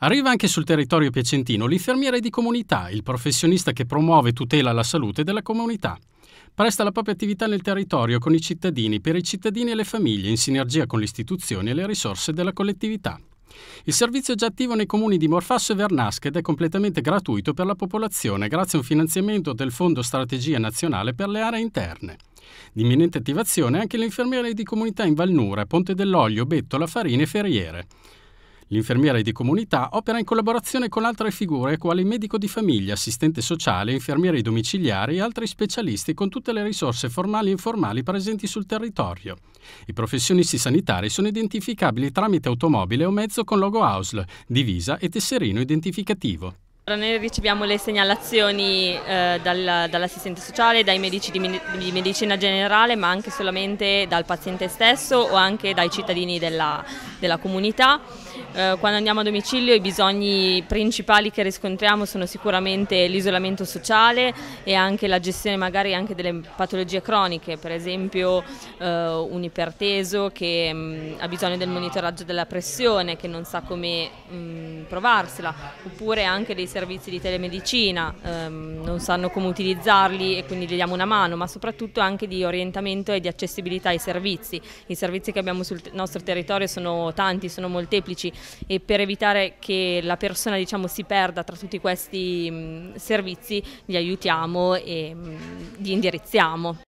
Arriva anche sul territorio piacentino l'infermiere di comunità, il professionista che promuove e tutela la salute della comunità. Presta la propria attività nel territorio con i cittadini, per i cittadini e le famiglie, in sinergia con le istituzioni e le risorse della collettività. Il servizio è già attivo nei comuni di Morfasso e Vernasca ed è completamente gratuito per la popolazione grazie a un finanziamento del Fondo Strategia Nazionale per le aree interne. Di imminente attivazione anche le infermiere di comunità in Valnura, Ponte dell'Olio, Bettola, Farina e Ferriere. L'infermiere di comunità opera in collaborazione con altre figure quali medico di famiglia, assistente sociale, infermieri domiciliari e altri specialisti con tutte le risorse formali e informali presenti sul territorio. I professionisti sanitari sono identificabili tramite automobile o mezzo con logo AUSL, divisa e tesserino identificativo. Noi riceviamo le segnalazioni eh, dall'assistente sociale, dai medici di, di, medicina generale, ma anche solamente dal paziente stesso o anche dai cittadini della, della comunità. Eh, quando andiamo a domicilio i bisogni principali che riscontriamo sono sicuramente l'isolamento sociale e anche la gestione magari anche delle patologie croniche, per esempio eh, un iperteso che mh, mm, ha bisogno del monitoraggio della pressione, che non sa come mh, mm, provarsela, oppure anche dei servizi servizi di telemedicina, ehm, non sanno come utilizzarli e quindi gli diamo una mano, ma soprattutto anche di orientamento e di accessibilità ai servizi. I servizi che abbiamo sul nostro territorio sono tanti, sono molteplici e per evitare che la persona diciamo, si perda tra tutti questi mh, servizi li aiutiamo e mh, li indirizziamo.